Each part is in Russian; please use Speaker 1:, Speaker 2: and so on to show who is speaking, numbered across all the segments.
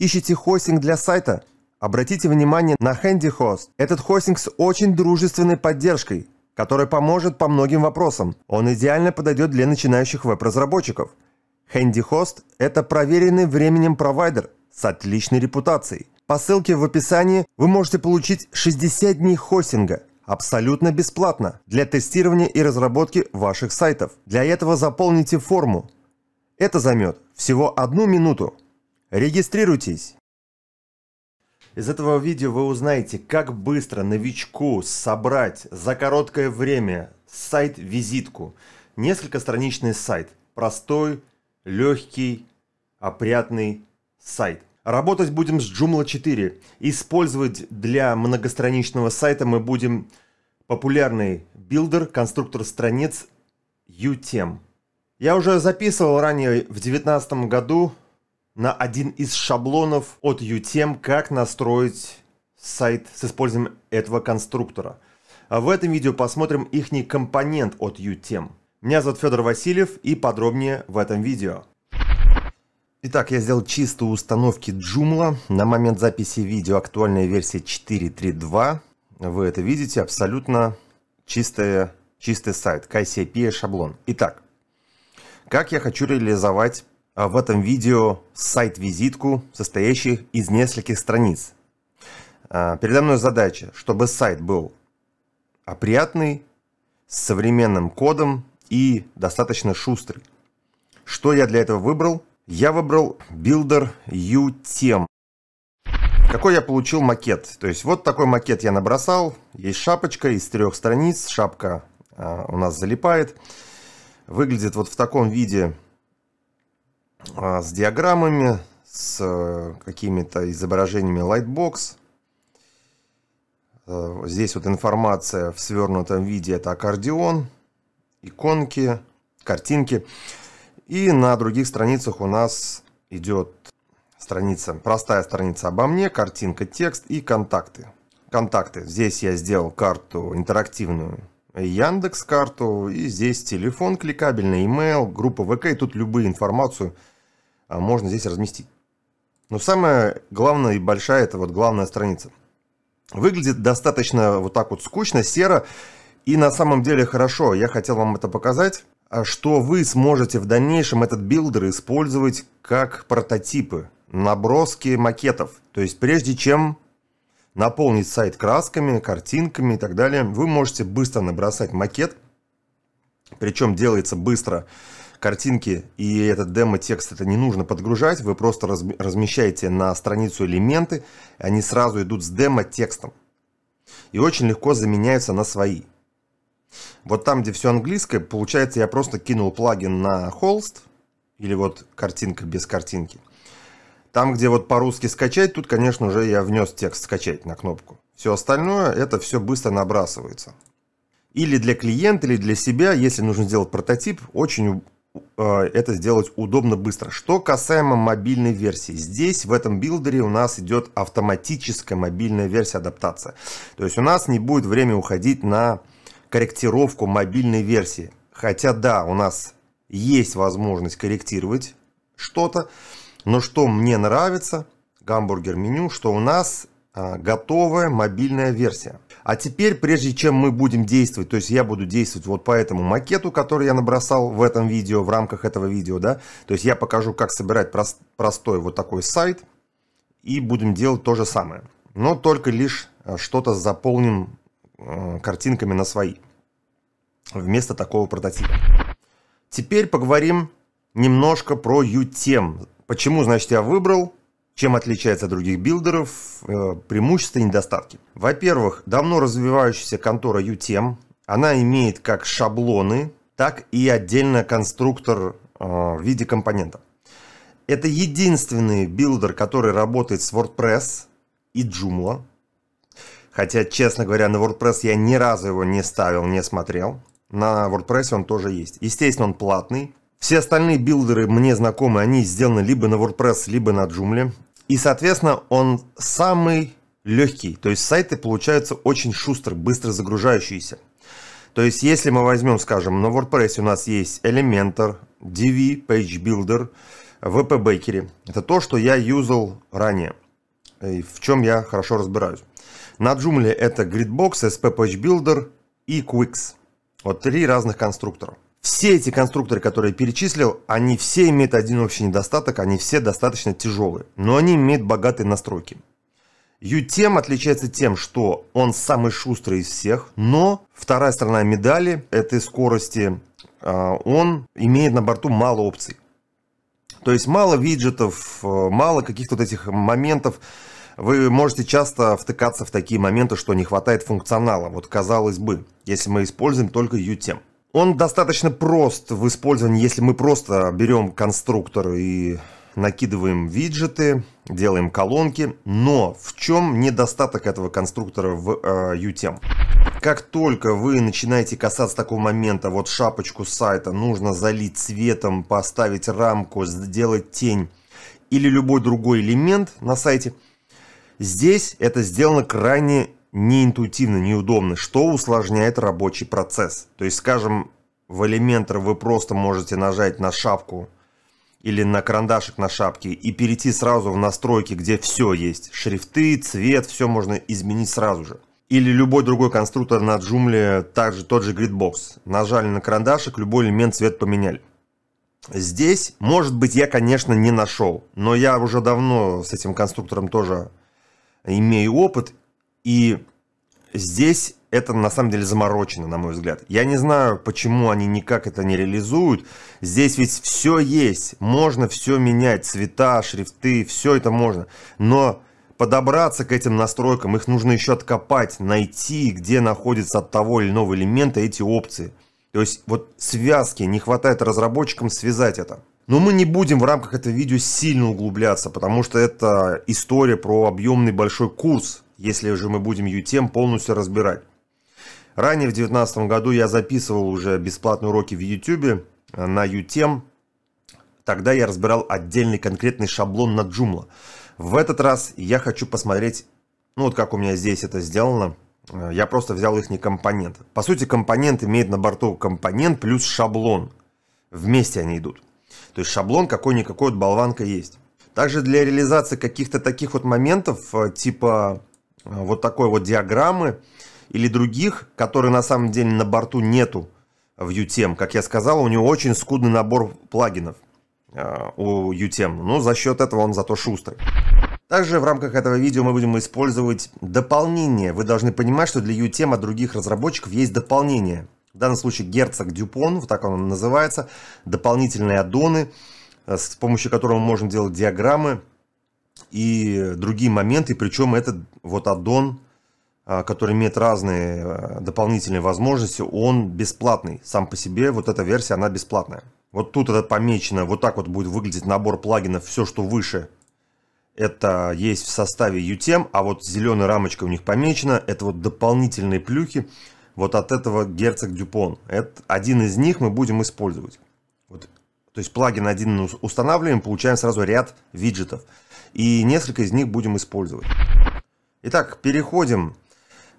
Speaker 1: Ищете хостинг для сайта? Обратите внимание на HandyHost. Этот хостинг с очень дружественной поддержкой, которая поможет по многим вопросам. Он идеально подойдет для начинающих веб-разработчиков. HandyHost – это проверенный временем провайдер с отличной репутацией. По ссылке в описании вы можете получить 60 дней хостинга – абсолютно бесплатно для тестирования и разработки ваших сайтов. Для этого заполните форму. Это займет всего одну минуту. Регистрируйтесь! Из этого видео вы узнаете, как быстро новичку собрать за короткое время сайт-визитку. Несколькостраничный сайт. Простой, легкий, опрятный сайт. Работать будем с Joomla 4. Использовать для многостраничного сайта мы будем популярный билдер, конструктор страниц UTM. Я уже записывал ранее в 2019 году на один из шаблонов от UTM, как настроить сайт с использованием этого конструктора. А в этом видео посмотрим их компонент от UTM. Меня зовут Федор Васильев и подробнее в этом видео. Итак, я сделал чистую установки Joomla. На момент записи видео актуальная версия 4.3.2. Вы это видите, абсолютно чистая, чистый сайт, KCP шаблон. Итак, как я хочу реализовать а в этом видео сайт-визитку, состоящий из нескольких страниц. А, передо мной задача, чтобы сайт был опрятный, с современным кодом и достаточно шустрый. Что я для этого выбрал? Я выбрал Builder UTM. Какой я получил макет? То есть вот такой макет я набросал. Есть шапочка из трех страниц. Шапка а, у нас залипает. Выглядит вот в таком виде а, с диаграммами, с э, какими-то изображениями Lightbox. Э, здесь вот информация в свернутом виде. Это аккордеон, иконки, картинки. И на других страницах у нас идет страница, простая страница обо мне, картинка, текст и контакты. Контакты. Здесь я сделал карту интерактивную Яндекс карту. И здесь телефон кликабельный, email, группа ВК. И тут любую информацию, а, можно здесь разместить. Но самое главное и большая, это вот главная страница. Выглядит достаточно вот так вот скучно, серо. И на самом деле хорошо, я хотел вам это показать, а что вы сможете в дальнейшем этот билдер использовать как прототипы, наброски макетов. То есть прежде чем наполнить сайт красками, картинками и так далее, вы можете быстро набросать макет, причем делается быстро, быстро картинки и этот демо-текст это не нужно подгружать, вы просто размещаете на страницу элементы, они сразу идут с демо-текстом. И очень легко заменяются на свои. Вот там, где все английское, получается, я просто кинул плагин на холст, или вот картинка без картинки. Там, где вот по-русски скачать, тут, конечно же, я внес текст скачать на кнопку. Все остальное, это все быстро набрасывается. Или для клиента, или для себя, если нужно сделать прототип, очень Э, это сделать удобно быстро. Что касаемо мобильной версии, здесь в этом билдере у нас идет автоматическая мобильная версия адаптация. То есть у нас не будет время уходить на корректировку мобильной версии. Хотя да, у нас есть возможность корректировать что-то, но что мне нравится, гамбургер меню, что у нас э, готовая мобильная версия. А теперь, прежде чем мы будем действовать, то есть я буду действовать вот по этому макету, который я набросал в этом видео, в рамках этого видео, да, то есть я покажу, как собирать прост, простой вот такой сайт, и будем делать то же самое. Но только лишь э, что-то заполним э, картинками на свои, вместо такого прототипа. Теперь поговорим немножко про UTM. Почему, значит, я выбрал чем отличается от других билдеров? Э, преимущества и недостатки. Во-первых, давно развивающаяся контора UTM, она имеет как шаблоны, так и отдельно конструктор э, в виде компонента. Это единственный билдер, который работает с WordPress и Joomla. Хотя, честно говоря, на WordPress я ни разу его не ставил, не смотрел. На WordPress он тоже есть. Естественно, он платный. Все остальные билдеры мне знакомы, они сделаны либо на WordPress, либо на Joomla. И, соответственно, он самый легкий. То есть сайты получаются очень шустро, быстро загружающиеся. То есть, если мы возьмем, скажем, на WordPress у нас есть Elementor, DV, Page Builder, VP Bakery. Это то, что я юзал ранее, э, и в чем я хорошо разбираюсь. На Joomla это Gridbox, SP Page Builder и Quix. Вот три разных конструктора. Все эти конструкторы, которые я перечислил, они все имеют один общий недостаток, они все достаточно тяжелые, но они имеют богатые настройки. UTM отличается тем, что он самый шустрый из всех, но вторая сторона медали этой скорости, а, он имеет на борту мало опций. То есть мало виджетов, э, мало каких-то вот этих моментов. Вы можете часто втыкаться в такие моменты, что не хватает функционала. Вот казалось бы, если мы используем только UTM. Он достаточно прост в использовании, если мы просто берем конструктор и накидываем виджеты, делаем колонки. Но в чем недостаток этого конструктора в э, UTM? Как только вы начинаете касаться такого момента, вот шапочку сайта нужно залить цветом, поставить рамку, сделать тень или любой другой элемент на сайте, здесь это сделано крайне неинтуитивно, неудобно, что усложняет рабочий процесс. То есть, скажем, в Elementor вы просто можете нажать на шапку или на карандашик на шапке и перейти сразу в настройки, где все есть. Шрифты, цвет, все можно изменить сразу же. Или любой другой конструктор на Joomla, также тот же Gridbox. Нажали на карандашик, любой элемент цвет поменяли. Здесь, может быть, я, конечно, не нашел, но я уже давно с этим конструктором тоже имею опыт, и здесь это на самом деле заморочено, на мой взгляд. Я не знаю, почему они никак это не реализуют. Здесь ведь все есть, можно все менять, цвета, шрифты, все это можно. Но подобраться к этим настройкам, их нужно еще откопать, найти, где находится от того или иного элемента эти опции. То есть вот связки, не хватает разработчикам связать это. Но мы не будем в рамках этого видео сильно углубляться, потому что это история про объемный большой курс, если же мы будем UTM полностью разбирать. Ранее в 2019 году я записывал уже бесплатные уроки в YouTube э, на UTM. Тогда я разбирал отдельный конкретный шаблон на Joomla. В этот раз я хочу посмотреть, ну вот как у меня здесь это сделано. Э, я просто взял их не компонент. По сути, компонент имеет на борту компонент плюс шаблон. Вместе они идут. То есть шаблон какой-никакой от болванка есть. Также для реализации каких-то таких вот моментов, э, типа а, вот такой вот диаграммы или других, которые на самом деле на борту нету в UTM. Как я сказал, у него очень скудный набор плагинов а, у UTM, но ну, за счет этого он зато шустрый. Также в рамках этого видео мы будем использовать дополнение. Вы должны понимать, что для UTM от других разработчиков есть дополнение. В данном случае герцог Дюпон, вот так он называется, дополнительные аддоны, э, с помощью которого мы можем делать диаграммы, и другие моменты, причем этот вот аддон, а, который имеет разные а, дополнительные возможности, он бесплатный. Сам по себе вот эта версия, она бесплатная. Вот тут это помечено, вот так вот будет выглядеть набор плагинов, все, что выше, это есть в составе UTM, а вот зеленая рамочка у них помечена, это вот дополнительные плюхи вот от этого герцог Дюпон. Это один из них мы будем использовать. Вот. То есть плагин один устанавливаем, получаем сразу ряд виджетов и несколько из них будем использовать. Итак, переходим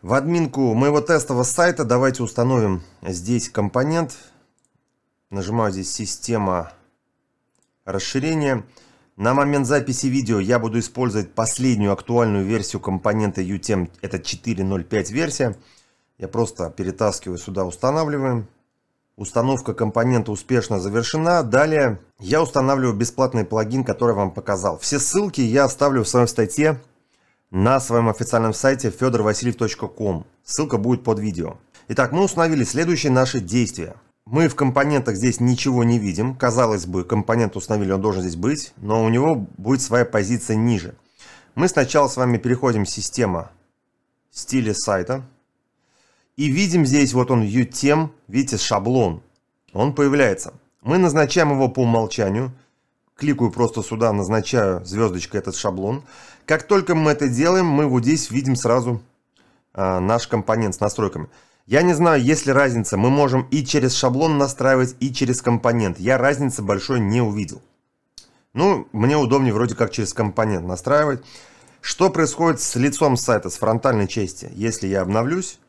Speaker 1: в админку моего тестового сайта. Давайте установим здесь компонент. Нажимаю здесь «Система расширения». На момент записи видео я буду использовать последнюю актуальную версию компонента UTM. Это 4.05 версия. Я просто перетаскиваю сюда, устанавливаем. Установка компонента успешно завершена. Далее я устанавливаю бесплатный плагин, который вам показал. Все ссылки я оставлю в своем статье на своем официальном сайте fedorvasiliev.com. Ссылка будет под видео. Итак, мы установили следующие наши действия. Мы в компонентах здесь ничего не видим. Казалось бы, компонент установили, он должен здесь быть, но у него будет своя позиция ниже. Мы сначала с вами переходим в система стиля сайта. И видим здесь, вот он UTM, видите, шаблон. Он появляется. Мы назначаем его по умолчанию. Кликаю просто сюда, назначаю звездочкой этот шаблон. Как только мы это делаем, мы вот здесь видим сразу э, наш компонент с настройками. Я не знаю, есть ли разница. Мы можем и через шаблон настраивать, и через компонент. Я разницы большой не увидел. Ну, мне удобнее вроде как через компонент настраивать. Что происходит с лицом сайта, с фронтальной части? Если я обновлюсь,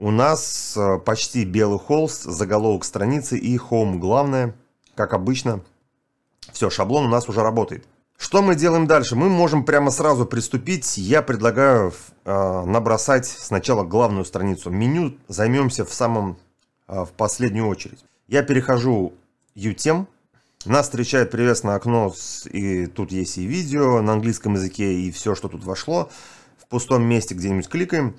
Speaker 1: у нас э, почти белый холст, заголовок страницы и home. Главное, как обычно, все, шаблон у нас уже работает. Что мы делаем дальше? Мы можем прямо сразу приступить. Я предлагаю э, набросать сначала главную страницу. Меню займемся в самом, э, в последнюю очередь. Я перехожу UTM. Нас встречает приветственное окно, с, и тут есть и видео на английском языке, и все, что тут вошло. В пустом месте где-нибудь кликаем.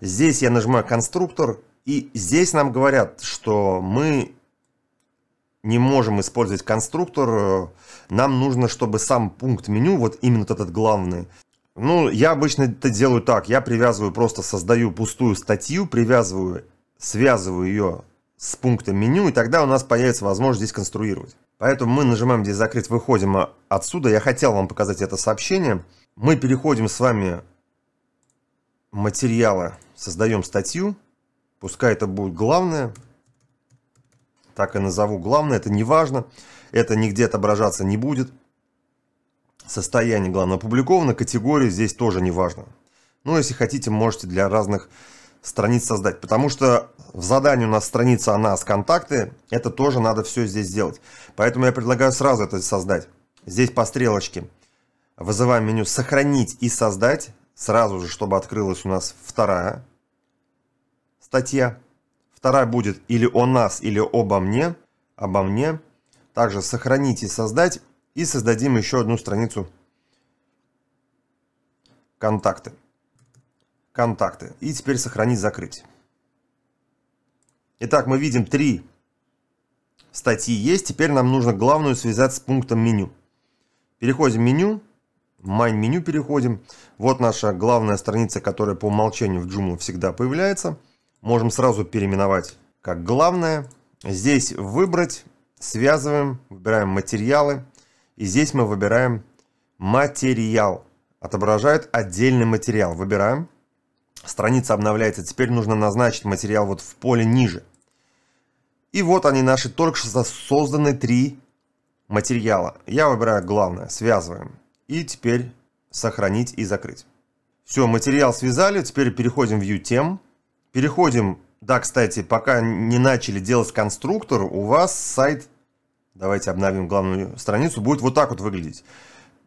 Speaker 1: Здесь я нажимаю конструктор, и здесь нам говорят, что мы не можем использовать конструктор, э, нам нужно, чтобы сам пункт меню, вот именно этот главный, ну, я обычно это делаю так, я привязываю, просто создаю пустую статью, привязываю, связываю ее с пунктом меню, и тогда у нас появится возможность здесь конструировать. Поэтому мы нажимаем здесь «Закрыть», выходим отсюда. Я хотел вам показать это сообщение. Мы переходим с вами материалы создаем статью. Пускай это будет главное. Так и назову главное. Это не важно. Это нигде отображаться не будет. Состояние, главное, опубликовано. категория здесь тоже не важно. Но ну, если хотите, можете для разных страниц создать. Потому что в задании у нас страница о нас, контакты. Это тоже надо все здесь сделать. Поэтому я предлагаю сразу это создать. Здесь по стрелочке. Вызываем меню «Сохранить и создать» сразу же, чтобы открылась у нас вторая статья. Вторая будет или о нас, или обо мне, обо мне. Также сохранить и создать. И создадим еще одну страницу контакты. Контакты. И теперь сохранить, закрыть. Итак, мы видим три статьи есть. Теперь нам нужно главную связать с пунктом меню. Переходим в меню майн-меню переходим. Вот наша главная страница, которая по умолчанию в Joomla всегда появляется. Можем сразу переименовать как главное. Здесь выбрать, связываем, выбираем материалы. И здесь мы выбираем материал. Отображает отдельный материал. Выбираем. Страница обновляется. Теперь нужно назначить материал вот в поле ниже. И вот они наши только что созданы три материала. Я выбираю главное. Связываем и теперь сохранить и закрыть. Все, материал связали, теперь переходим в view тем. Переходим, да, кстати, пока не начали делать конструктор, у вас сайт, давайте обновим главную страницу, будет вот так вот выглядеть.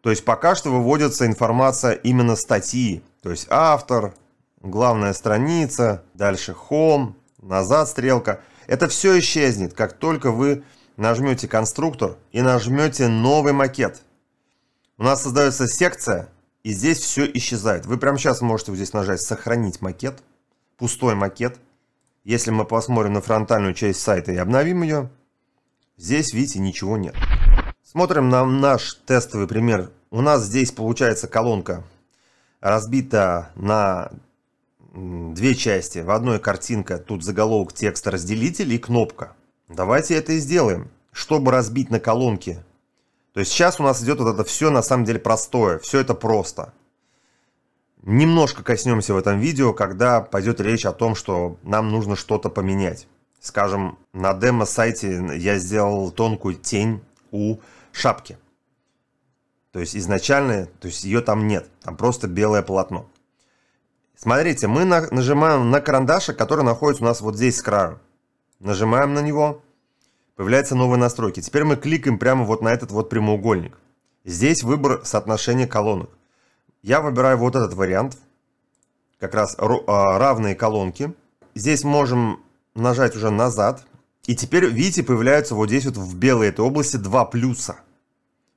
Speaker 1: То есть пока что выводится информация именно статьи, то есть автор, главная страница, дальше home, назад стрелка. Это все исчезнет, как только вы нажмете конструктор и нажмете новый макет. У нас создается секция, и здесь все исчезает. Вы прямо сейчас можете здесь нажать «Сохранить макет», пустой макет. Если мы посмотрим на фронтальную часть сайта и обновим ее, здесь, видите, ничего нет. Смотрим на наш тестовый пример. У нас здесь получается колонка разбита на две части. В одной картинка, тут заголовок текста разделитель и кнопка. Давайте это и сделаем. Чтобы разбить на колонки то есть сейчас у нас идет вот это все на самом деле простое, все это просто. Немножко коснемся в этом видео, когда пойдет речь о том, что нам нужно что-то поменять. Скажем, на демо-сайте я сделал тонкую тень у шапки. То есть изначально, то есть ее там нет, там просто белое полотно. Смотрите, мы на, нажимаем на карандаш, который находится у нас вот здесь с краю. Нажимаем на него, появляются новые настройки. Теперь мы кликаем прямо вот на этот вот прямоугольник. Здесь выбор соотношения колонок. Я выбираю вот этот вариант, как раз а, равные колонки. Здесь можем нажать уже назад. И теперь, видите, появляются вот здесь вот в белой этой области два плюса.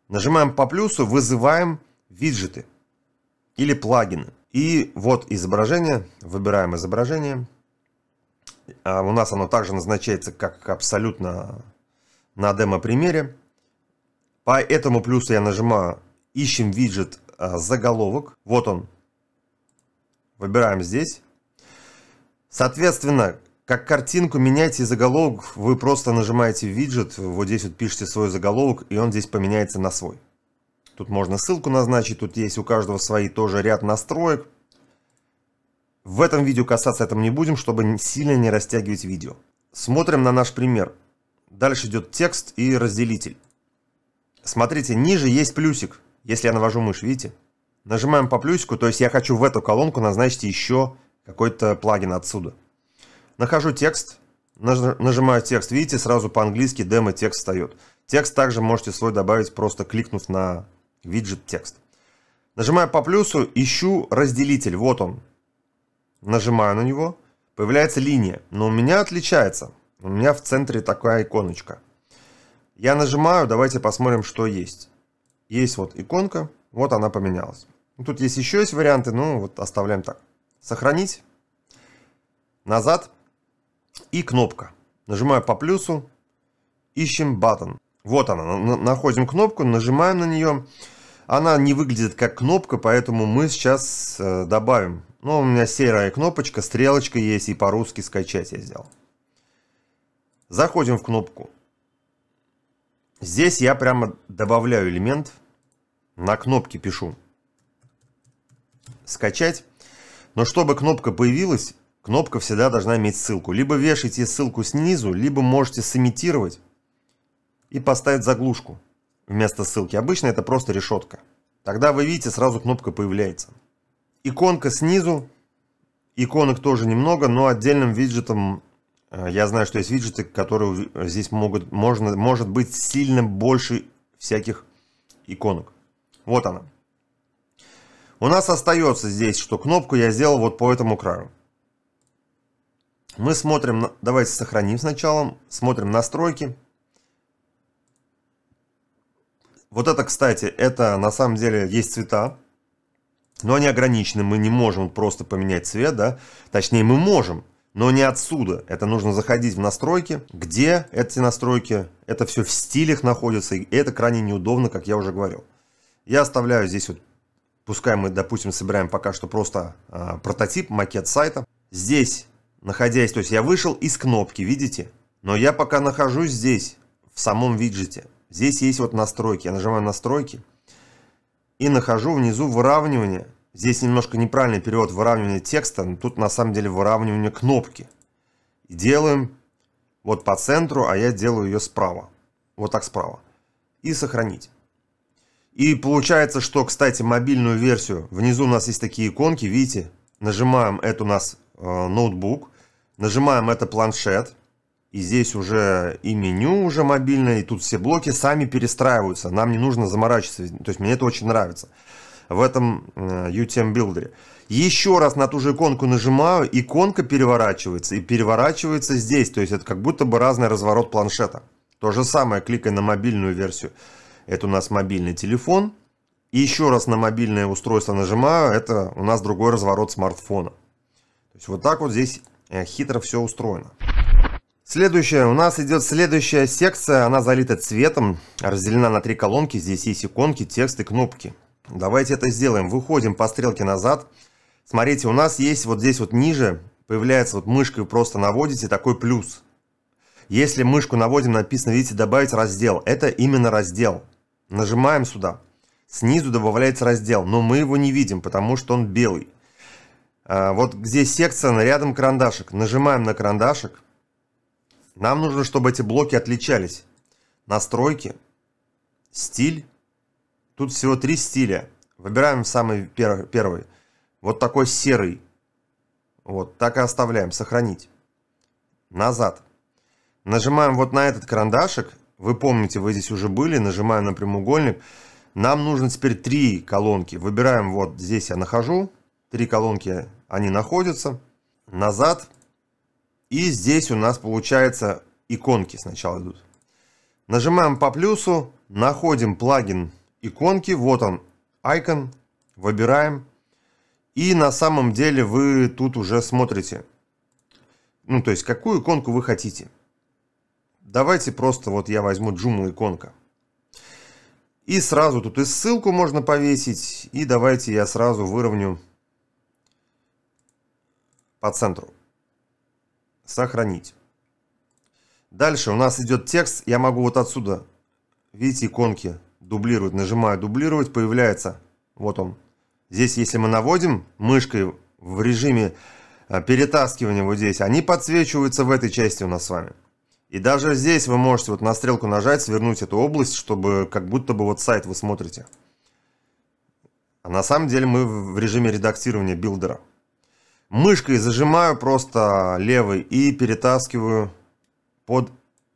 Speaker 1: Нажимаем по плюсу, вызываем виджеты или плагины. И вот изображение, выбираем изображение. А, у нас оно также назначается как абсолютно на демо-примере. По этому плюсу я нажимаю «Ищем виджет э, заголовок». Вот он. Выбираем здесь. Соответственно, как картинку меняйте заголовок, вы просто нажимаете виджет, вот здесь вот пишите свой заголовок, и он здесь поменяется на свой. Тут можно ссылку назначить, тут есть у каждого свои тоже ряд настроек. В этом видео касаться этого не будем, чтобы сильно не растягивать видео. Смотрим на наш пример. Дальше идет текст и разделитель. Смотрите, ниже есть плюсик, если я навожу мышь, видите? Нажимаем по плюсику, то есть я хочу в эту колонку назначить еще какой-то плагин отсюда. Нахожу текст, нажимаю текст, видите, сразу по-английски демо текст встает. Текст также можете свой добавить, просто кликнув на виджет текст. Нажимаю по плюсу, ищу разделитель, вот он. Нажимаю на него, появляется линия, но у меня отличается. У меня в центре такая иконочка. Я нажимаю, давайте посмотрим, что есть. Есть вот иконка, вот она поменялась. Ну, тут есть еще есть варианты, ну вот оставляем так. Сохранить, назад и кнопка. Нажимаю по плюсу, ищем button. Вот она, находим кнопку, нажимаем на нее. Она не выглядит как кнопка, поэтому мы сейчас э, добавим. Ну, у меня серая кнопочка, стрелочка есть и по-русски скачать я сделал. Заходим в кнопку. Здесь я прямо добавляю элемент. На кнопке пишу «Скачать». Но чтобы кнопка появилась, кнопка всегда должна иметь ссылку. Либо вешайте ссылку снизу, либо можете сымитировать и поставить заглушку вместо ссылки. Обычно это просто решетка. Тогда вы видите, сразу кнопка появляется. Иконка снизу. Иконок тоже немного, но отдельным виджетом Э, я знаю, что есть виджеты, которые э, здесь могут, можно, может быть сильно больше всяких иконок. Вот она. У нас остается здесь, что кнопку я сделал вот по этому краю. Мы смотрим, давайте сохраним сначала, смотрим настройки. Вот это, кстати, это на самом деле есть цвета, но они ограничены, мы не можем просто поменять цвет, да, точнее мы можем, но не отсюда. Это нужно заходить в настройки, где эти настройки, это все в стилях находится, и это крайне неудобно, как я уже говорил. Я оставляю здесь вот, пускай мы, допустим, собираем пока что просто э, прототип, макет сайта. Здесь, находясь, то есть я вышел из кнопки, видите? Но я пока нахожусь здесь, в самом виджете. Здесь есть вот настройки, я нажимаю настройки и нахожу внизу выравнивание Здесь немножко неправильный перевод выравнивания текста, но тут на самом деле выравнивание кнопки. И делаем вот по центру, а я делаю ее справа. Вот так справа. И сохранить. И получается, что, кстати, мобильную версию, внизу у нас есть такие иконки, видите, нажимаем, это у нас э, ноутбук, нажимаем, это планшет, и здесь уже и меню уже мобильное, и тут все блоки сами перестраиваются. Нам не нужно заморачиваться. То есть мне это очень нравится в этом э, UTM Builder. Еще раз на ту же иконку нажимаю, иконка переворачивается и переворачивается здесь. То есть это как будто бы разный разворот планшета. То же самое, кликай на мобильную версию. Это у нас мобильный телефон. И еще раз на мобильное устройство нажимаю, это у нас другой разворот смартфона. То есть вот так вот здесь э, хитро все устроено. Следующая, у нас идет следующая секция, она залита цветом, разделена на три колонки, здесь есть иконки, тексты кнопки. Давайте это сделаем. Выходим по стрелке назад. Смотрите, у нас есть вот здесь вот ниже, появляется вот мышкой просто наводите, такой плюс. Если мышку наводим, написано, видите, добавить раздел. Это именно раздел. Нажимаем сюда. Снизу добавляется раздел, но мы его не видим, потому что он белый. А, вот здесь секция, рядом карандашик. Нажимаем на карандашик. Нам нужно, чтобы эти блоки отличались. Настройки, стиль, Тут всего три стиля. Выбираем самый пер первый. Вот такой серый. Вот, так и оставляем. Сохранить. Назад. Нажимаем вот на этот карандашик. Вы помните, вы здесь уже были. Нажимаем на прямоугольник. Нам нужно теперь три колонки. Выбираем вот здесь я нахожу. Три колонки, они находятся. Назад. И здесь у нас получается иконки сначала идут. Нажимаем по плюсу. Находим плагин иконки, вот он, icon, выбираем. И на самом деле вы тут уже смотрите, ну то есть какую иконку вы хотите. Давайте просто вот я возьму Joomla иконка. И сразу тут и ссылку можно повесить. И давайте я сразу выровню по центру. Сохранить. Дальше у нас идет текст. Я могу вот отсюда, видите, иконки дублирует, нажимаю дублировать, появляется, вот он. Здесь, если мы наводим мышкой в режиме а, перетаскивания вот здесь, они подсвечиваются в этой части у нас с вами. И даже здесь вы можете вот на стрелку нажать, свернуть эту область, чтобы как будто бы вот сайт вы смотрите. А на самом деле мы в режиме редактирования билдера. Мышкой зажимаю просто левый и перетаскиваю под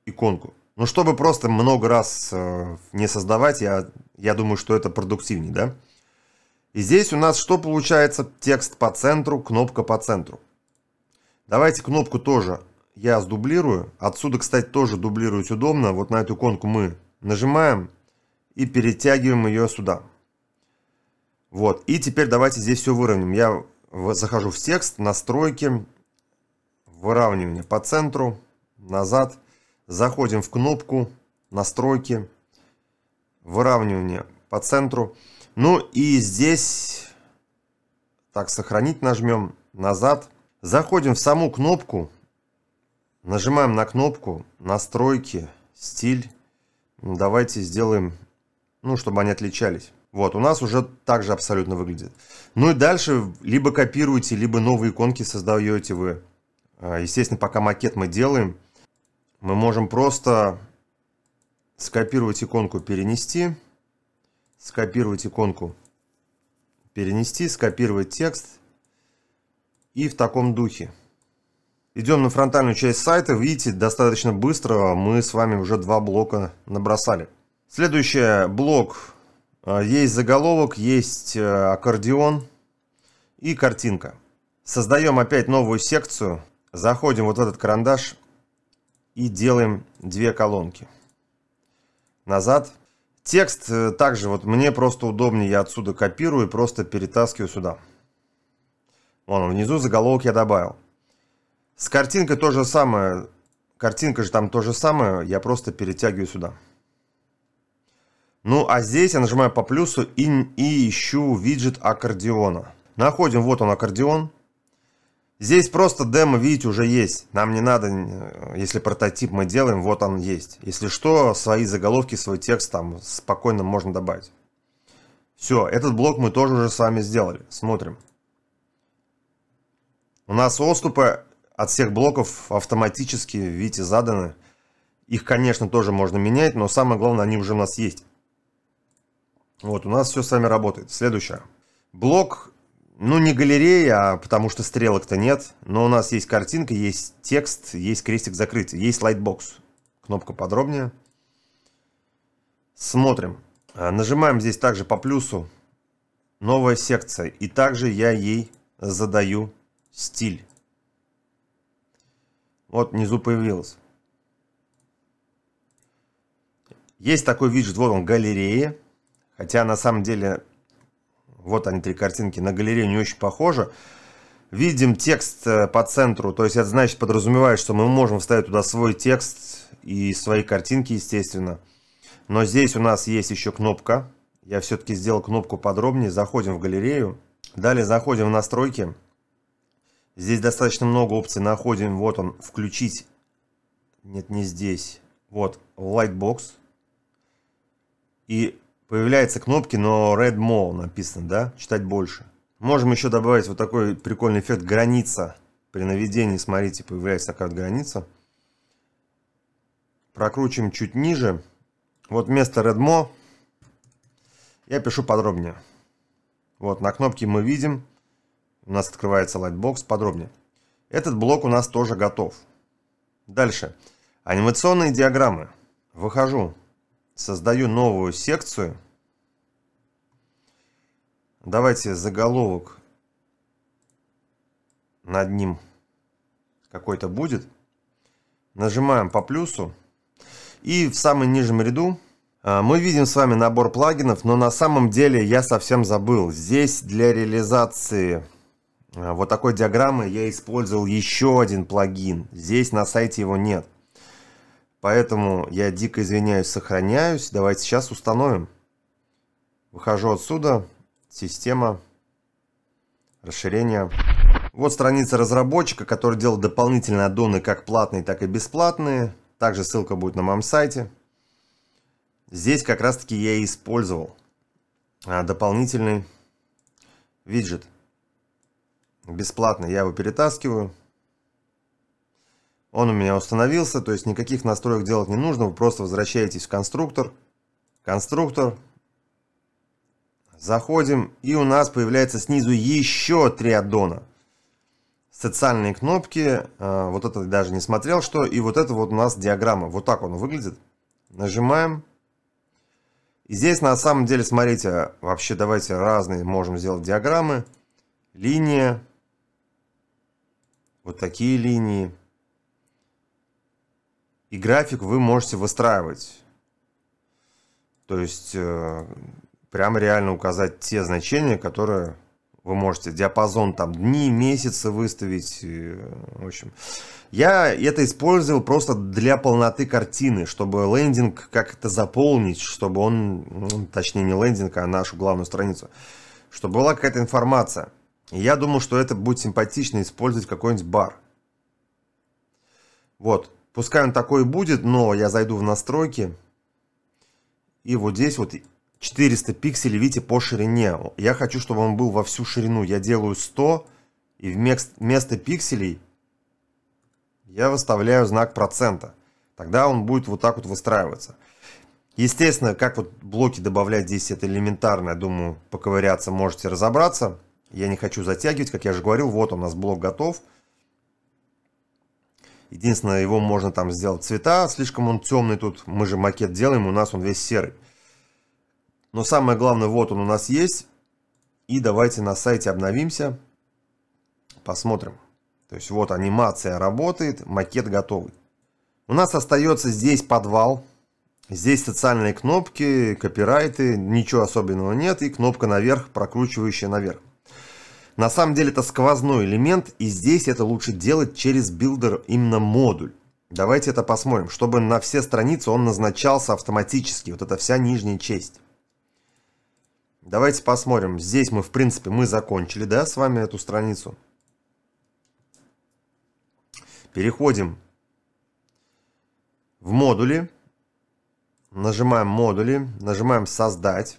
Speaker 1: иконку. Ну, чтобы просто много раз э, не создавать, я, я думаю, что это продуктивнее, да? И здесь у нас что получается? Текст по центру, кнопка по центру. Давайте кнопку тоже я сдублирую. Отсюда, кстати, тоже дублировать удобно. Вот на эту иконку мы нажимаем и перетягиваем ее сюда. Вот. И теперь давайте здесь все выровняем. Я захожу в текст, настройки, выравнивание по центру, назад. Заходим в кнопку настройки, выравнивание по центру. Ну и здесь, так, сохранить нажмем, назад. Заходим в саму кнопку, нажимаем на кнопку настройки, стиль. Ну, давайте сделаем, ну, чтобы они отличались. Вот, у нас уже так же абсолютно выглядит. Ну и дальше либо копируете, либо новые иконки создаете вы. А, естественно, пока макет мы делаем, мы можем просто скопировать иконку, перенести, скопировать иконку, перенести, скопировать текст и в таком духе. Идем на фронтальную часть сайта. Видите, достаточно быстро мы с вами уже два блока набросали. Следующий блок. Э, есть заголовок, есть э, аккордеон и картинка. Создаем опять новую секцию. Заходим вот в этот карандаш и делаем две колонки. Назад. Текст э, также вот мне просто удобнее, я отсюда копирую и просто перетаскиваю сюда. Вон внизу заголовок я добавил. С картинкой то же самое. Картинка же там то же самое, я просто перетягиваю сюда. Ну а здесь я нажимаю по плюсу и, и ищу виджет аккордеона. Находим, вот он аккордеон. Здесь просто демо, видите, уже есть. Нам не надо, э, если прототип мы делаем, вот он есть. Если что, свои заголовки, свой текст там спокойно можно добавить. Все, этот блок мы тоже уже с вами сделали. Смотрим. У нас отступы от всех блоков автоматически, видите, заданы. Их, конечно, тоже можно менять, но самое главное, они уже у нас есть. Вот, у нас все с вами работает. Следующее. Блок ну, не галерея, а потому что стрелок-то нет. Но у нас есть картинка, есть текст, есть крестик закрытия, есть лайтбокс. Кнопка подробнее. Смотрим. А, нажимаем здесь также по плюсу. Новая секция. И также я ей задаю стиль. Вот внизу появилось. Есть такой виджет, вот он, галерея. Хотя на самом деле вот они, три картинки. На галерее не очень похоже. Видим текст э, по центру, то есть это значит подразумевает, что мы можем вставить туда свой текст и свои картинки, естественно. Но здесь у нас есть еще кнопка. Я все-таки сделал кнопку подробнее. Заходим в галерею. Далее заходим в настройки. Здесь достаточно много опций. Находим, вот он, включить. Нет, не здесь. Вот, Lightbox. И Появляются кнопки, но Red More написано, да? Читать больше. Можем еще добавить вот такой прикольный эффект граница. При наведении, смотрите, появляется такая вот граница. Прокручиваем чуть ниже. Вот место Red Redmo я пишу подробнее. Вот на кнопке мы видим, у нас открывается Lightbox подробнее. Этот блок у нас тоже готов. Дальше. Анимационные диаграммы. Выхожу Создаю новую секцию. Давайте заголовок над ним какой-то будет. Нажимаем по плюсу. И в самом нижнем ряду а, мы видим с вами набор плагинов, но на самом деле я совсем забыл. Здесь для реализации а, вот такой диаграммы я использовал еще один плагин. Здесь на сайте его нет. Поэтому я дико извиняюсь, сохраняюсь. Давайте сейчас установим. Выхожу отсюда. Система. Расширение. Вот страница разработчика, который делал дополнительные аддоны, как платные, так и бесплатные. Также ссылка будет на моем сайте. Здесь как раз таки я и использовал а, дополнительный виджет. Бесплатно я его перетаскиваю. Он у меня установился, то есть никаких настроек делать не нужно, вы просто возвращаетесь в конструктор, конструктор, заходим, и у нас появляется снизу еще три аддона. Социальные кнопки, э, вот это даже не смотрел, что, и вот это вот у нас диаграмма, вот так он выглядит. Нажимаем. И здесь на самом деле, смотрите, вообще давайте разные можем сделать диаграммы. Линия. Вот такие линии. И график вы можете выстраивать. То есть э, прямо реально указать те значения, которые вы можете. Диапазон там дни, месяцы выставить. в общем, я это использовал просто для полноты картины, чтобы лендинг как-то заполнить, чтобы он, ну, точнее не лендинг, а нашу главную страницу, чтобы была какая-то информация. я думал, что это будет симпатично использовать какой-нибудь бар. Вот, Пускай он такой будет, но я зайду в настройки. И вот здесь вот 400 пикселей, видите, по ширине. Я хочу, чтобы он был во всю ширину. Я делаю 100, и вместо пикселей я выставляю знак процента. Тогда он будет вот так вот выстраиваться. Естественно, как вот блоки добавлять здесь, это элементарно, я думаю, поковыряться можете разобраться. Я не хочу затягивать, как я же говорил, вот у нас блок готов. Готов. Единственное, его можно там сделать цвета, слишком он темный тут, мы же макет делаем, у нас он весь серый. Но самое главное, вот он у нас есть. И давайте на сайте обновимся, посмотрим. То есть вот анимация работает, макет готовый. У нас остается здесь подвал. Здесь социальные кнопки, копирайты, ничего особенного нет. И кнопка наверх, прокручивающая наверх. На самом деле это сквозной элемент, и здесь это лучше делать через билдер именно модуль. Давайте это посмотрим, чтобы на все страницы он назначался автоматически, вот эта вся нижняя часть. Давайте посмотрим, здесь мы, в принципе, мы закончили, да, с вами эту страницу. Переходим в модули, нажимаем модули, нажимаем создать.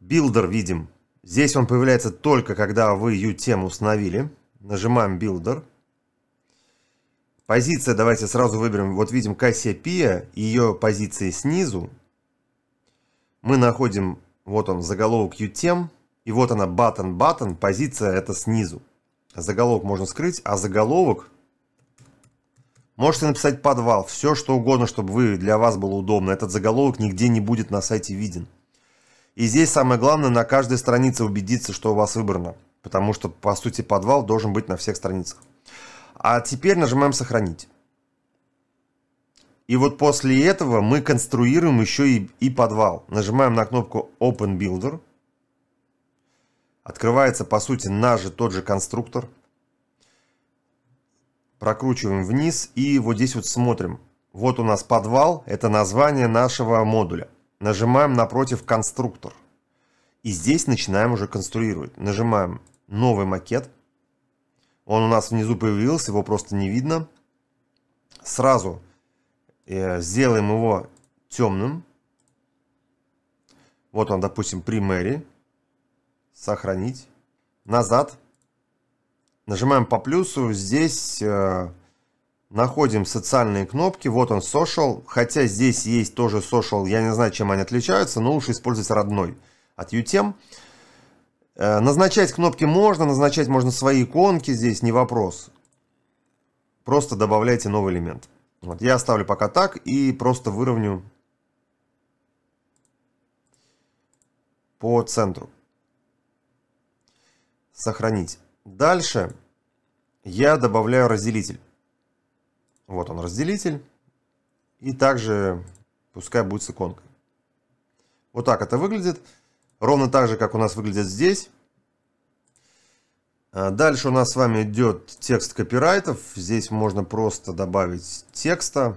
Speaker 1: Билдер видим Здесь он появляется только когда вы U-тему установили. Нажимаем Builder. Позиция, давайте сразу выберем, вот видим Cassiopeia, ее позиции снизу. Мы находим, вот он, заголовок u и вот она, button, button, позиция это снизу. Заголовок можно скрыть, а заголовок Можете написать подвал, все что угодно, чтобы вы, для вас было удобно. Этот заголовок нигде не будет на сайте виден. И здесь самое главное на каждой странице убедиться, что у вас выбрано. Потому что, по сути, подвал должен быть на всех страницах. А теперь нажимаем «Сохранить». И вот после этого мы конструируем еще и, и подвал. Нажимаем на кнопку Open Builder. Открывается, по сути, наш же тот же конструктор. Прокручиваем вниз и вот здесь вот смотрим. Вот у нас подвал, это название нашего модуля. Нажимаем напротив конструктор. И здесь начинаем уже конструировать. Нажимаем новый макет. Он у нас внизу появился, его просто не видно. Сразу э, сделаем его темным. Вот он, допустим, при Мэри. Сохранить. Назад. Нажимаем по плюсу. Здесь э, Находим социальные кнопки, вот он social, хотя здесь есть тоже social, я не знаю, чем они отличаются, но лучше использовать родной от UTM. Э, назначать кнопки можно, назначать можно свои иконки, здесь не вопрос. Просто добавляйте новый элемент. Вот, я оставлю пока так и просто выровню по центру. Сохранить. Дальше я добавляю разделитель. Вот он разделитель. И также пускай будет с иконкой. Вот так это выглядит. Ровно так же, как у нас выглядит здесь. А, дальше у нас с вами идет текст копирайтов. Здесь можно просто добавить текста.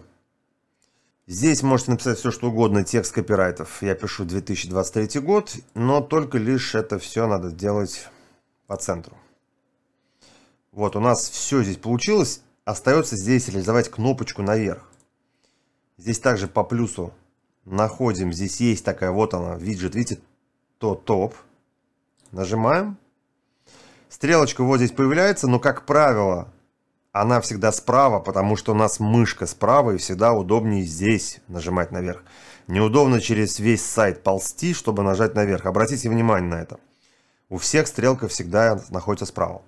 Speaker 1: Здесь можете написать все, что угодно, текст копирайтов. Я пишу 2023 год, но только лишь это все надо делать по центру. Вот, у нас все здесь получилось. Остается здесь реализовать кнопочку наверх. Здесь также по плюсу находим, здесь есть такая, вот она, виджет, видите, то топ. Нажимаем. Стрелочка вот здесь появляется, но, как правило, она всегда справа, потому что у нас мышка справа, и всегда удобнее здесь нажимать наверх. Неудобно через весь сайт ползти, чтобы нажать наверх. Обратите внимание на это. У всех стрелка всегда находится справа.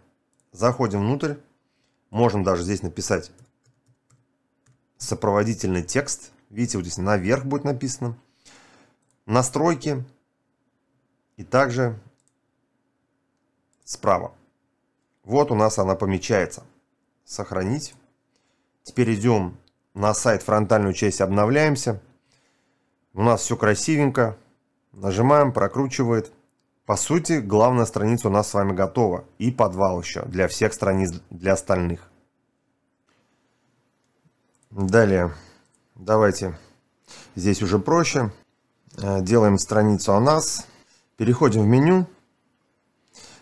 Speaker 1: Заходим внутрь. Можно даже здесь написать сопроводительный текст. Видите, вот здесь наверх будет написано. Настройки. И также справа. Вот у нас она помечается. Сохранить. Теперь идем на сайт фронтальную часть обновляемся. У нас все красивенько. Нажимаем, прокручивает. По сути, главная страница у нас с вами готова. И подвал еще для всех страниц, для остальных. Далее. Давайте. Здесь уже проще. Э, делаем страницу о нас. Переходим в меню.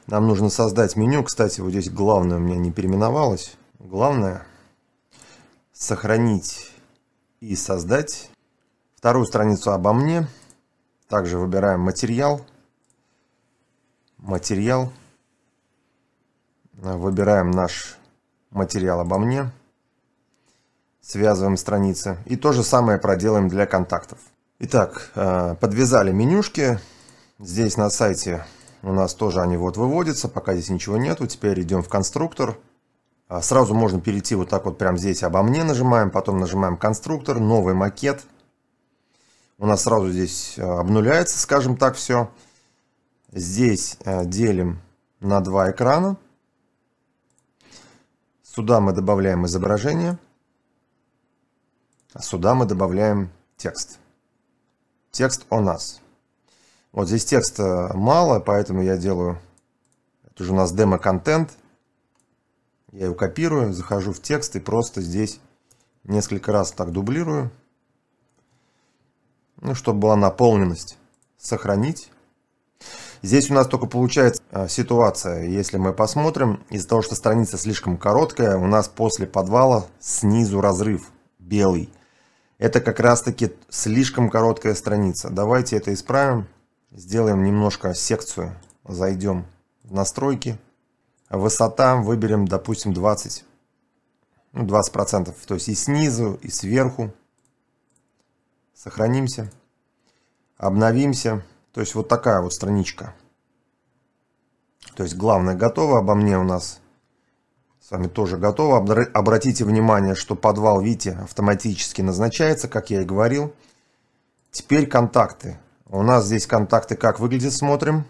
Speaker 1: Нам нужно создать меню. Кстати, вот здесь главное у меня не переименовалось. Главное сохранить и создать. Вторую страницу обо мне. Также выбираем материал материал. Выбираем наш материал обо мне. Связываем страницы. И то же самое проделаем для контактов. Итак, э, подвязали менюшки. Здесь на сайте у нас тоже они вот выводятся. Пока здесь ничего нету. Теперь идем в конструктор. Э, сразу можно перейти вот так вот прямо здесь обо мне нажимаем. Потом нажимаем конструктор, новый макет. У нас сразу здесь э, обнуляется, скажем так, все. Все Здесь э, делим на два экрана. Сюда мы добавляем изображение. А сюда мы добавляем текст. Текст у нас. Вот здесь текста мало, поэтому я делаю... Это же у нас демо-контент. Я его копирую, захожу в текст и просто здесь несколько раз так дублирую. Ну, чтобы была наполненность. Сохранить. Здесь у нас только получается э, ситуация, если мы посмотрим, из-за того, что страница слишком короткая, у нас после подвала снизу разрыв белый. Это как раз таки слишком короткая страница. Давайте это исправим. Сделаем немножко секцию. Зайдем в настройки. Высота выберем, допустим, 20. ну 20%. То есть и снизу, и сверху. Сохранимся. Обновимся. То есть вот такая вот страничка. То есть главное готово, обо мне у нас с вами тоже готово. Обратите внимание, что подвал, видите, автоматически назначается, как я и говорил. Теперь контакты. У нас здесь контакты как выглядят, смотрим.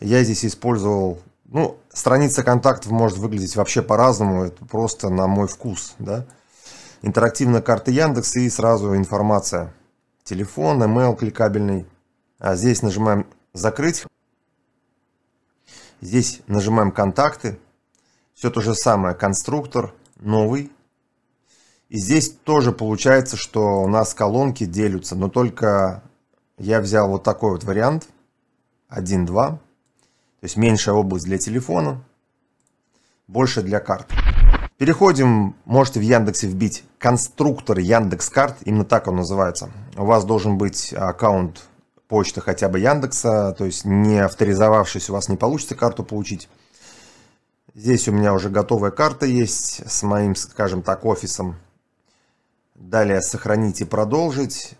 Speaker 1: Я здесь использовал, ну, страница контактов может выглядеть вообще по-разному, это просто на мой вкус, да. Интерактивная карта Яндекс и сразу информация. Телефон, email кликабельный. А здесь нажимаем «Закрыть». Здесь нажимаем «Контакты». Все то же самое. Конструктор, новый. И здесь тоже получается, что у нас колонки делятся, но только я взял вот такой вот вариант. 1, 2. То есть меньшая область для телефона, больше для карт. Переходим, можете в Яндексе вбить конструктор Яндекс Карт, именно так он называется. У вас должен быть аккаунт почта хотя бы Яндекса, то есть не авторизовавшись, у вас не получится карту получить. Здесь у меня уже готовая карта есть с моим, скажем так, офисом. Далее сохранить и продолжить.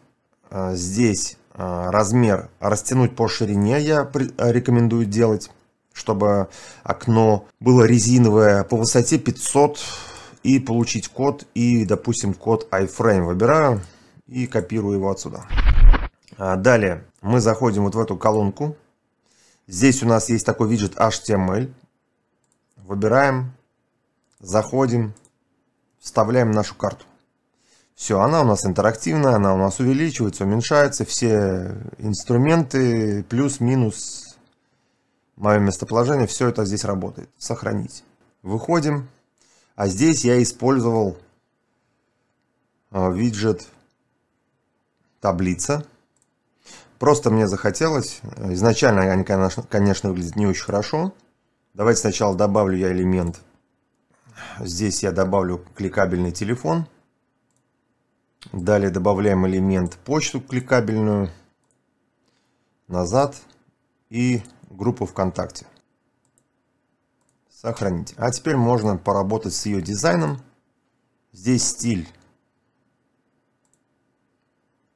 Speaker 1: А, здесь а, размер растянуть по ширине я а, рекомендую делать, чтобы окно было резиновое по высоте 500 и получить код и, допустим, код iframe выбираю и копирую его отсюда. Далее мы заходим вот в эту колонку. Здесь у нас есть такой виджет HTML. Выбираем, заходим, вставляем нашу карту. Все, она у нас интерактивная, она у нас увеличивается, уменьшается. Все инструменты, плюс, минус, мое местоположение, все это здесь работает. Сохранить. Выходим. А здесь я использовал э, виджет таблица. Просто мне захотелось. Изначально они, конечно, конечно, выглядят не очень хорошо. Давайте сначала добавлю я элемент. Здесь я добавлю кликабельный телефон. Далее добавляем элемент почту кликабельную. Назад. И группу ВКонтакте. Сохранить. А теперь можно поработать с ее дизайном. Здесь стиль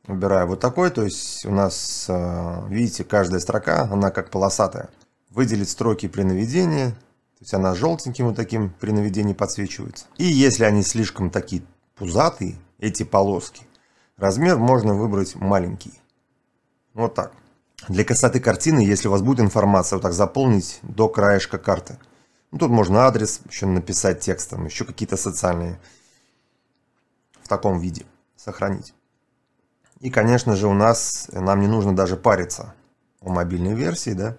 Speaker 1: выбираю вот такой, то есть у нас, э, видите, каждая строка, она как полосатая. Выделить строки при наведении, то есть она желтеньким вот таким при наведении подсвечивается. И если они слишком такие пузатые, эти полоски, размер можно выбрать маленький. Вот так. Для красоты картины, если у вас будет информация, вот так заполнить до краешка карты. Ну, тут можно адрес еще написать текстом, еще какие-то социальные в таком виде сохранить. И, конечно же, у нас, нам не нужно даже париться о мобильной версии, да.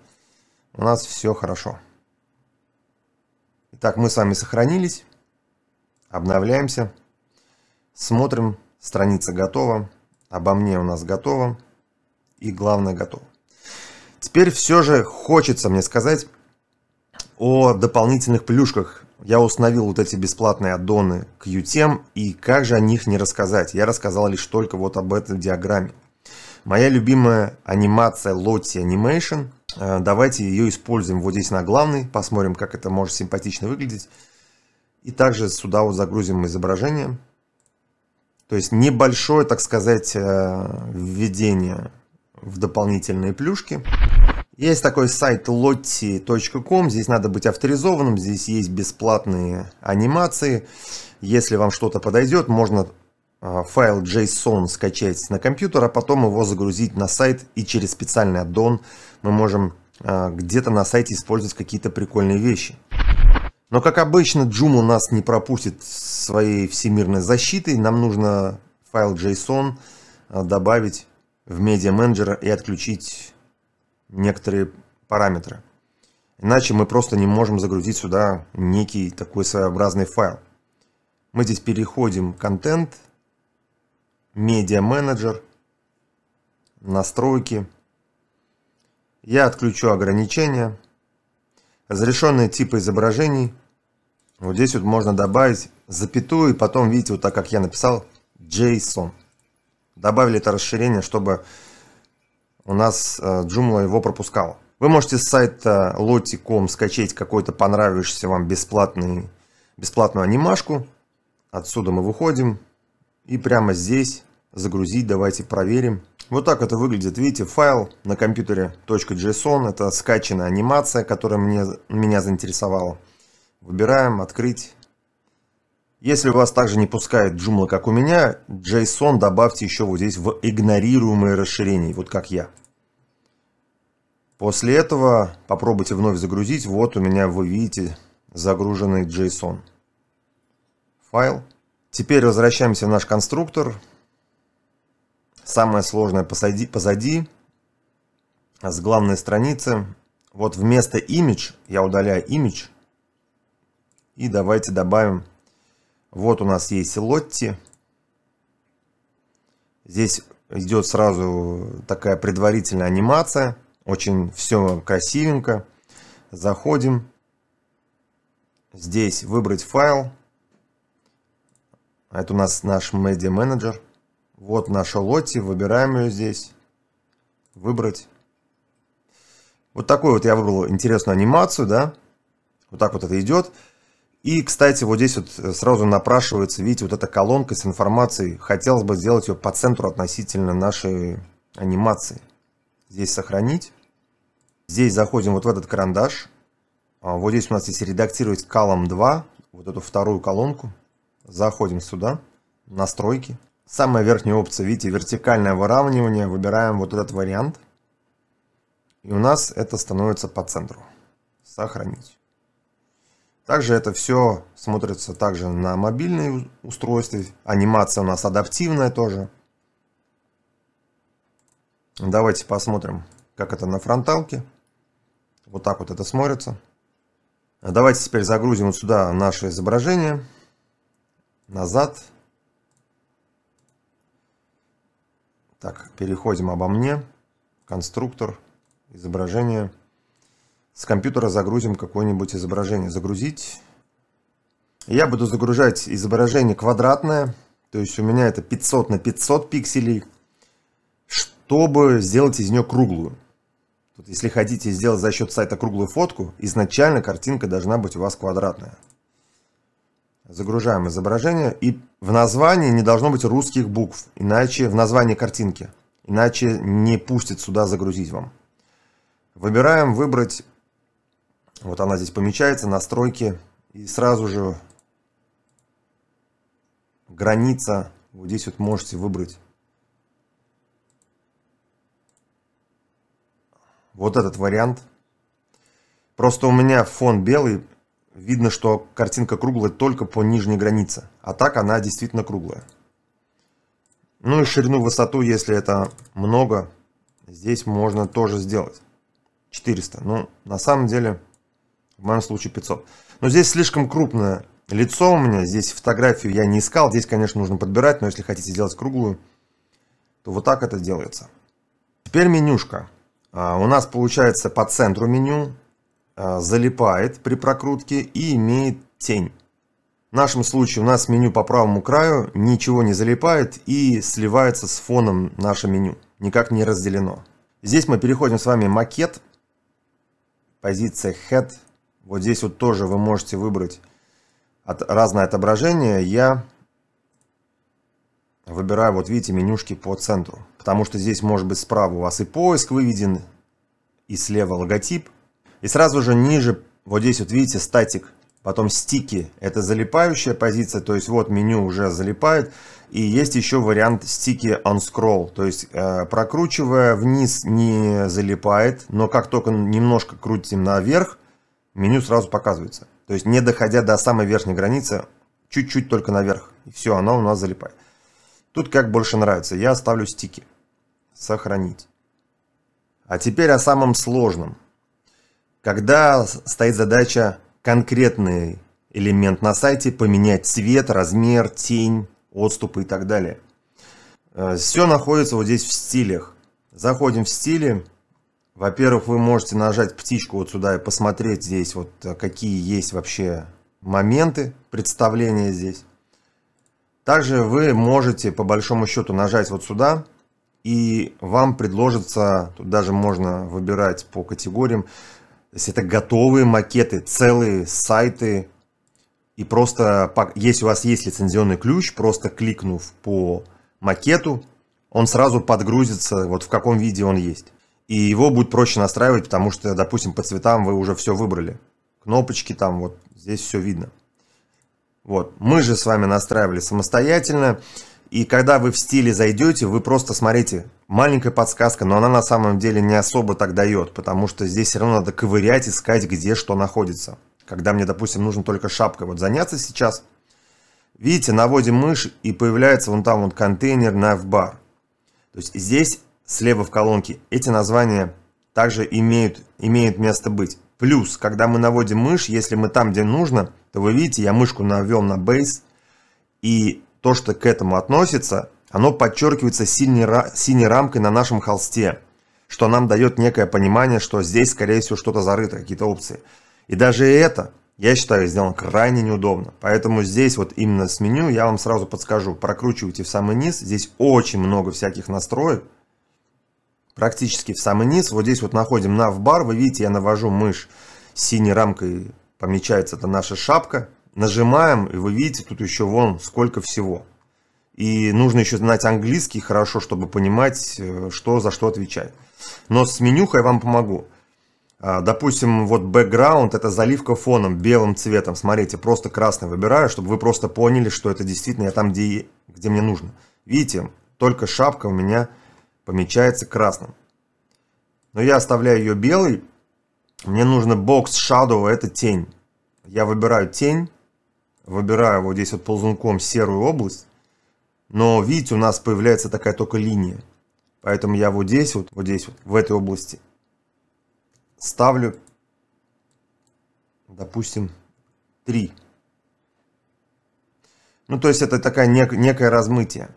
Speaker 1: У нас все хорошо. Итак, мы с вами сохранились, обновляемся, смотрим, страница готова, обо мне у нас готова и главное готово. Теперь все же хочется мне сказать о дополнительных плюшках я установил вот эти бесплатные аддоны к UTM, и как же о них не рассказать? Я рассказал лишь только вот об этой диаграмме. Моя любимая анимация Lottie Animation. Э, давайте ее используем вот здесь на главный, посмотрим, как это может симпатично выглядеть. И также сюда вот загрузим изображение. То есть небольшое, так сказать, э, введение в дополнительные плюшки. Есть такой сайт lotti.com, здесь надо быть авторизованным, здесь есть бесплатные анимации. Если вам что-то подойдет, можно а, файл JSON скачать на компьютер, а потом его загрузить на сайт и через специальный аддон мы можем а, где-то на сайте использовать какие-то прикольные вещи. Но, как обычно, Joomla нас не пропустит своей всемирной защитой. Нам нужно файл JSON а, добавить в медиа менеджера и отключить некоторые параметры. Иначе мы просто не можем загрузить сюда некий такой своеобразный файл. Мы здесь переходим в контент, медиа менеджер, настройки. Я отключу ограничения, разрешенные типы изображений. Вот здесь вот можно добавить запятую, и потом, видите, вот так как я написал, JSON. Добавили это расширение, чтобы у нас э, Joomla его пропускала. Вы можете с сайта loti.com скачать какой-то понравившийся вам бесплатный, бесплатную анимашку. Отсюда мы выходим. И прямо здесь загрузить. Давайте проверим. Вот так это выглядит. Видите, файл на компьютере .json. Это скачанная анимация, которая мне, меня заинтересовала. Выбираем «Открыть». Если вас также не пускает Joomla, как у меня, JSON добавьте еще вот здесь в игнорируемые расширения, вот как я. После этого попробуйте вновь загрузить. Вот у меня, вы видите, загруженный JSON файл. Теперь возвращаемся в наш конструктор. Самое сложное позади. позади. С главной страницы. Вот вместо image я удаляю image. И давайте добавим вот у нас есть Лотти. Здесь идет сразу такая предварительная анимация. Очень все красивенько. Заходим. Здесь выбрать файл. Это у нас наш Media Manager. Вот наша Лотти. Выбираем ее здесь. Выбрать. Вот такой вот я выбрал интересную анимацию, да. Вот так вот это идет. И, кстати, вот здесь вот э, сразу напрашивается, видите, вот эта колонка с информацией. Хотелось бы сделать ее по центру относительно нашей анимации. Здесь сохранить. Здесь заходим вот в этот карандаш. А, вот здесь у нас есть редактировать column 2, вот эту вторую колонку. Заходим сюда, настройки. Самая верхняя опция, видите, вертикальное выравнивание. Выбираем вот этот вариант. И у нас это становится по центру. Сохранить. Также это все смотрится также на мобильные устройства. Анимация у нас адаптивная тоже. Давайте посмотрим, как это на фронталке. Вот так вот это смотрится. Давайте теперь загрузим вот сюда наше изображение. Назад. Так, переходим обо мне. Конструктор. Изображение. Изображение с компьютера загрузим какое-нибудь изображение. Загрузить. Я буду загружать изображение квадратное, то есть у меня это 500 на 500 пикселей, чтобы сделать из нее круглую. Тут, если хотите сделать за счет сайта круглую фотку, изначально картинка должна быть у вас квадратная. Загружаем изображение. И в названии не должно быть русских букв, иначе в названии картинки. Иначе не пустит сюда загрузить вам. Выбираем выбрать вот она здесь помечается, настройки. И сразу же граница. Вот здесь вот можете выбрать. Вот этот вариант. Просто у меня фон белый. Видно, что картинка круглая только по нижней границе. А так она действительно круглая. Ну и ширину, высоту, если это много, здесь можно тоже сделать. 400. Ну, на самом деле, в моем случае 500. Но здесь слишком крупное лицо у меня. Здесь фотографию я не искал. Здесь, конечно, нужно подбирать, но если хотите сделать круглую, то вот так это делается. Теперь менюшка. А, у нас получается по центру меню а, залипает при прокрутке и имеет тень. В нашем случае у нас меню по правому краю ничего не залипает и сливается с фоном наше меню. Никак не разделено. Здесь мы переходим с вами макет. Позиция Head вот здесь вот тоже вы можете выбрать от, разное отображение. Я выбираю, вот видите, менюшки по центру. Потому что здесь может быть справа у вас и поиск выведен, и слева логотип. И сразу же ниже, вот здесь вот видите, статик, потом стики. Это залипающая позиция, то есть вот меню уже залипает. И есть еще вариант стики on scroll, то есть э, прокручивая вниз не залипает, но как только немножко крутим наверх, меню сразу показывается. То есть не доходя до самой верхней границы, чуть-чуть только наверх. И все, оно у нас залипает. Тут как больше нравится. Я оставлю стики. Сохранить. А теперь о самом сложном. Когда стоит задача конкретный элемент на сайте, поменять цвет, размер, тень, отступы и так далее. Э, все находится вот здесь в стилях. Заходим в стили во-первых, вы можете нажать птичку вот сюда и посмотреть здесь, вот э, какие есть вообще моменты представления здесь. Также вы можете по большому счету нажать вот сюда, и вам предложится, тут даже можно выбирать по категориям, то есть это готовые макеты, целые сайты, и просто, если у вас есть лицензионный ключ, просто кликнув по макету, он сразу подгрузится, вот в каком виде он есть и его будет проще настраивать, потому что, допустим, по цветам вы уже все выбрали. Кнопочки там, вот здесь все видно. Вот, мы же с вами настраивали самостоятельно, и когда вы в стиле зайдете, вы просто смотрите, маленькая подсказка, но она на самом деле не особо так дает, потому что здесь все равно надо ковырять, искать, где что находится. Когда мне, допустим, нужно только шапкой вот заняться сейчас, видите, наводим мышь, и появляется вон там вот контейнер на бар. То есть здесь слева в колонке, эти названия также имеют, имеют место быть. Плюс, когда мы наводим мышь, если мы там, где нужно, то вы видите, я мышку навел на бейс, и то, что к этому относится, оно подчеркивается синей, синей рамкой на нашем холсте, что нам дает некое понимание, что здесь, скорее всего, что-то зарыто, какие-то опции. И даже это, я считаю, сделано крайне неудобно. Поэтому здесь вот именно с меню я вам сразу подскажу. Прокручивайте в самый низ. Здесь очень много всяких настроек практически в самый низ. Вот здесь вот находим навбар Вы видите, я навожу мышь синей рамкой, помечается это наша шапка. Нажимаем, и вы видите, тут еще вон сколько всего. И нужно еще знать английский хорошо, чтобы понимать, э, что за что отвечает Но с менюхой я вам помогу. А, допустим, вот background это заливка фоном белым цветом. Смотрите, просто красный выбираю, чтобы вы просто поняли, что это действительно я там, где, где мне нужно. Видите, только шапка у меня помечается красным. Но я оставляю ее белой. Мне нужно бокс shadow, а это тень. Я выбираю тень, выбираю вот здесь вот ползунком серую область. Но видите, у нас появляется такая только линия. Поэтому я вот здесь вот, вот здесь вот, в этой области ставлю, допустим, 3. Ну, то есть это такая нек некое размытие.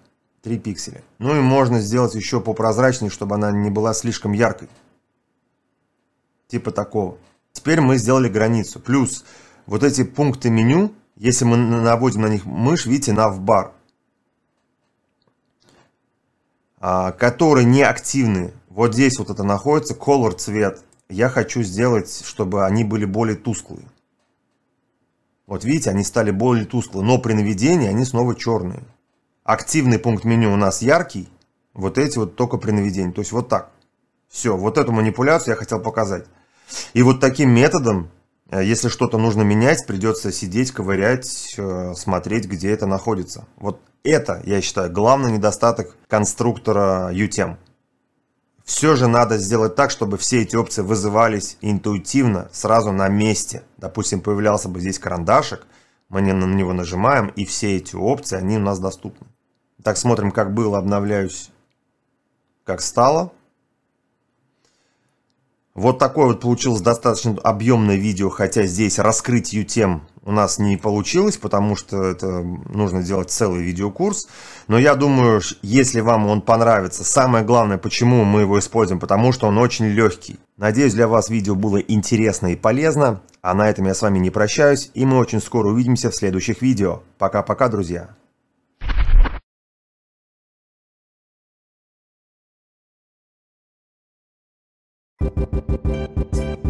Speaker 1: 3 пикселя. Ну и можно сделать еще попрозрачнее, чтобы она не была слишком яркой. Типа такого. Теперь мы сделали границу. Плюс вот эти пункты меню, если мы наводим на них мышь, видите, навбар, а, которые не активны. Вот здесь вот это находится, color цвет. Я хочу сделать, чтобы они были более тусклые. Вот видите, они стали более тусклые, но при наведении они снова черные. Активный пункт меню у нас яркий, вот эти вот только при наведении. То есть вот так. Все, вот эту манипуляцию я хотел показать. И вот таким методом, э, если что-то нужно менять, придется сидеть, ковырять, э, смотреть, где это находится. Вот это, я считаю, главный недостаток конструктора UTM. Все же надо сделать так, чтобы все эти опции вызывались интуитивно, сразу на месте. Допустим, появлялся бы здесь карандашик, мы на него нажимаем, и все эти опции, они у нас доступны. Так, смотрим, как было, обновляюсь, как стало. Вот такое вот получилось достаточно объемное видео, хотя здесь раскрытию тем у нас не получилось, потому что это нужно делать целый видеокурс. Но я думаю, если вам он понравится, самое главное, почему мы его используем, потому что он очень легкий. Надеюсь, для вас видео было интересно и полезно. А на этом я с вами не прощаюсь, и мы очень скоро увидимся в следующих видео. Пока-пока, друзья! Thank you.